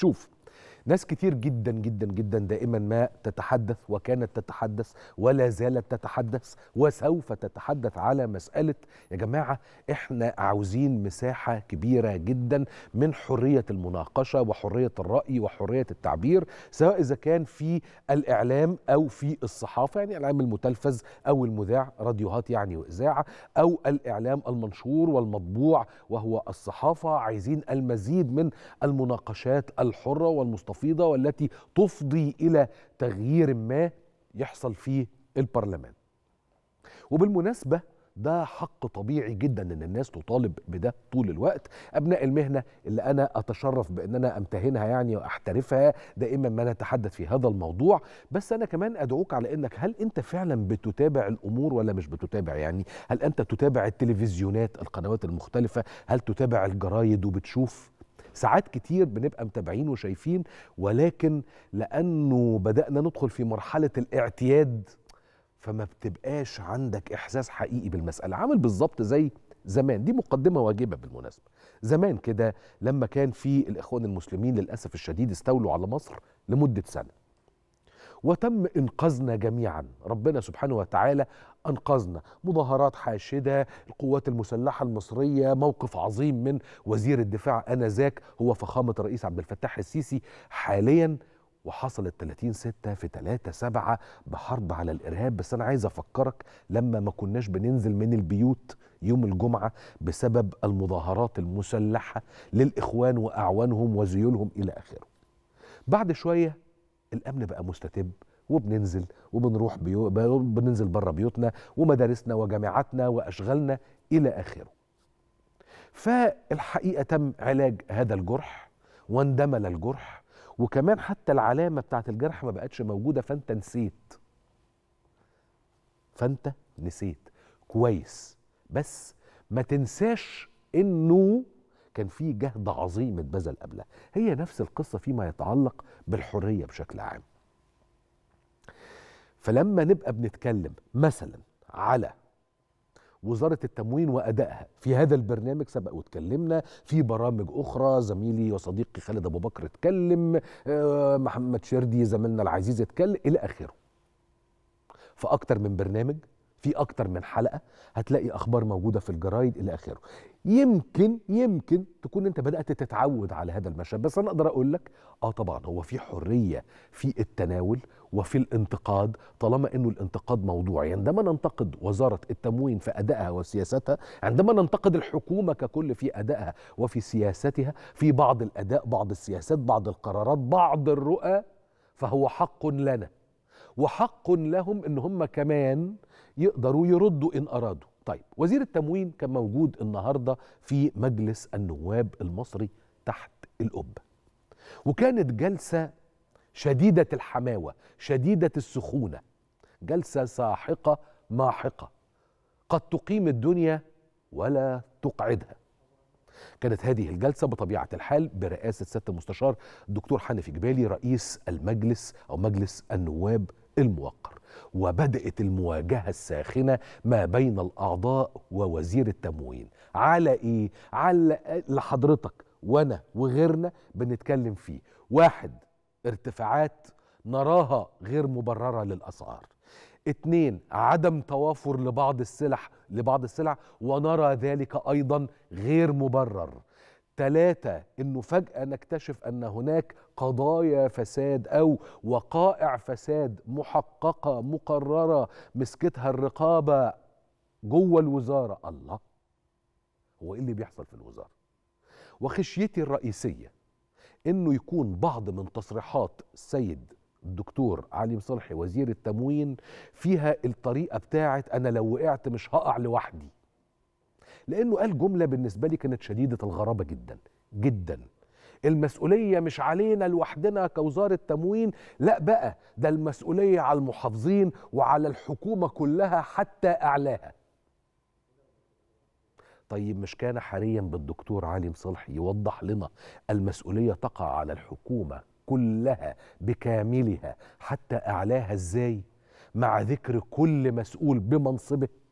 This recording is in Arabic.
شوف ناس كتير جدا جدا جدا دائما ما تتحدث وكانت تتحدث ولا زالت تتحدث وسوف تتحدث على مسألة يا جماعة احنا عاوزين مساحة كبيرة جدا من حرية المناقشة وحرية الرأي وحرية التعبير سواء إذا كان في الإعلام أو في الصحافة يعني الإعلام المتلفز أو المذاع راديوهات يعني وإذاعة أو الإعلام المنشور والمطبوع وهو الصحافة عايزين المزيد من المناقشات الحرة والمستفيدة المفيضة والتي تفضي إلى تغيير ما يحصل في البرلمان وبالمناسبة ده حق طبيعي جدا ان الناس تطالب بده طول الوقت ابناء المهنه اللي انا اتشرف بان انا امتهنها يعني واحترفها دائما ما نتحدث في هذا الموضوع بس انا كمان ادعوك على انك هل انت فعلا بتتابع الامور ولا مش بتتابع يعني هل انت تتابع التلفزيونات القنوات المختلفه هل تتابع الجرايد وبتشوف ساعات كتير بنبقى متابعين وشايفين ولكن لانه بدانا ندخل في مرحله الاعتياد فما بتبقاش عندك احساس حقيقي بالمساله عامل بالظبط زي زمان دي مقدمه واجبه بالمناسبه زمان كده لما كان في الاخوان المسلمين للاسف الشديد استولوا على مصر لمده سنه وتم إنقاذنا جميعا ربنا سبحانه وتعالى أنقذنا مظاهرات حاشدة القوات المسلحة المصرية موقف عظيم من وزير الدفاع أنذاك هو فخامة الرئيس عبد الفتاح السيسي حاليا وحصلت 30 6 في 3 7 بحرب على الارهاب بس انا عايز افكرك لما ما كناش بننزل من البيوت يوم الجمعه بسبب المظاهرات المسلحه للاخوان واعوانهم وزيولهم الى اخره. بعد شويه الامن بقى مستتب وبننزل وبنروح بيو... بننزل بره بيوتنا ومدارسنا وجامعاتنا واشغالنا الى اخره فالحقيقه تم علاج هذا الجرح واندمل الجرح وكمان حتى العلامه بتاعت الجرح ما بقتش موجوده فانت نسيت فانت نسيت كويس بس ما تنساش انه كان في جهد عظيم اتبذل قبلها هي نفس القصة فيما يتعلق بالحرية بشكل عام فلما نبقى بنتكلم مثلا على وزارة التموين وأدائها في هذا البرنامج سبق واتكلمنا في برامج أخرى زميلي وصديقي خالد أبو بكر اتكلم آه، محمد شردي زميلنا العزيز اتكلم إلى آخره في من برنامج في اكتر من حلقه هتلاقي اخبار موجوده في الجرايد الى اخره يمكن يمكن تكون انت بدات تتعود على هذا المشهد بس انا اقدر اقول لك اه طبعا هو في حريه في التناول وفي الانتقاد طالما انه الانتقاد موضوعي عندما ننتقد وزاره التموين في ادائها وسياستها عندما ننتقد الحكومه ككل في ادائها وفي سياستها في بعض الاداء بعض السياسات بعض القرارات بعض الرؤى فهو حق لنا وحق لهم ان هم كمان يقدروا يردوا ان ارادوا طيب وزير التموين كان موجود النهارده في مجلس النواب المصري تحت القبه وكانت جلسه شديده الحماوه شديده السخونه جلسه ساحقه ماحقه قد تقيم الدنيا ولا تقعدها كانت هذه الجلسة بطبيعة الحال برئاسة سيادة المستشار الدكتور حنفي جبالي رئيس المجلس أو مجلس النواب الموقر وبدأت المواجهة الساخنة ما بين الأعضاء ووزير التموين على إيه؟ على لحضرتك وأنا وغيرنا بنتكلم فيه واحد ارتفاعات نراها غير مبررة للأسعار اتنين عدم توافر لبعض السلع لبعض السلع ونرى ذلك أيضا غير مبرر ثلاثة أنه فجأة نكتشف أن هناك قضايا فساد أو وقائع فساد محققة مقررة مسكتها الرقابة جوه الوزارة الله هو إيه اللي بيحصل في الوزارة وخشيتي الرئيسية أنه يكون بعض من تصريحات السيد الدكتور علي مصالحي وزير التموين فيها الطريقة بتاعت أنا لو وقعت مش هقع لوحدي لانه قال جمله بالنسبه لي كانت شديده الغرابه جدا جدا المسؤولية مش علينا لوحدنا كوزارة تموين لا بقى ده المسؤولية على المحافظين وعلى الحكومة كلها حتى أعلاها طيب مش كان حاليا بالدكتور علي مصلحي يوضح لنا المسؤولية تقع على الحكومة كلها بكاملها حتى أعلاها إزاي مع ذكر كل مسؤول بمنصبه